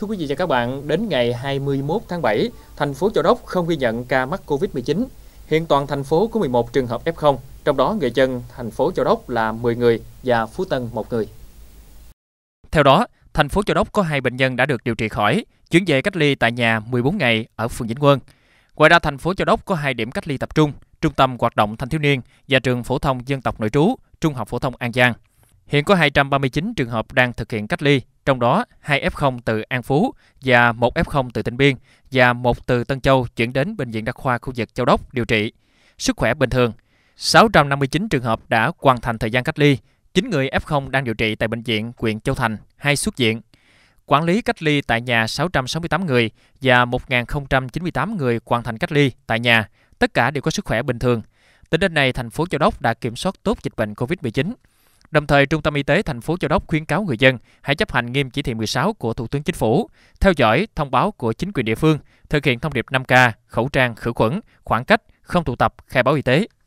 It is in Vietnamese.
Thưa quý vị và các bạn, đến ngày 21 tháng 7, thành phố Châu Đốc không ghi nhận ca mắc COVID-19. Hiện toàn thành phố có 11 trường hợp F0, trong đó người dân thành phố Châu Đốc là 10 người và Phú Tân 1 người. Theo đó, thành phố Châu Đốc có hai bệnh nhân đã được điều trị khỏi, chuyển về cách ly tại nhà 14 ngày ở phường Vĩnh Quân. Ngoài ra, thành phố Châu Đốc có hai điểm cách ly tập trung, trung tâm hoạt động thanh thiếu niên và trường phổ thông dân tộc nội trú, trung học phổ thông An Giang. Hiện có 239 trường hợp đang thực hiện cách ly trong đó 2 F0 từ An Phú và 1 F0 từ Tịnh Biên và một từ Tân Châu chuyển đến Bệnh viện Đa khoa khu vực Châu Đốc điều trị. Sức khỏe bình thường. 659 trường hợp đã hoàn thành thời gian cách ly, 9 người F0 đang điều trị tại Bệnh viện huyện Châu Thành, 2 xuất viện. Quản lý cách ly tại nhà 668 người và 1.098 người hoàn thành cách ly tại nhà, tất cả đều có sức khỏe bình thường. Tính đến nay, thành phố Châu Đốc đã kiểm soát tốt dịch bệnh COVID-19. Đồng thời, Trung tâm Y tế thành phố Châu Đốc khuyến cáo người dân hãy chấp hành nghiêm chỉ thị 16 của Thủ tướng Chính phủ, theo dõi thông báo của chính quyền địa phương, thực hiện thông điệp 5K, khẩu trang, khử khuẩn, khoảng cách, không tụ tập, khai báo y tế.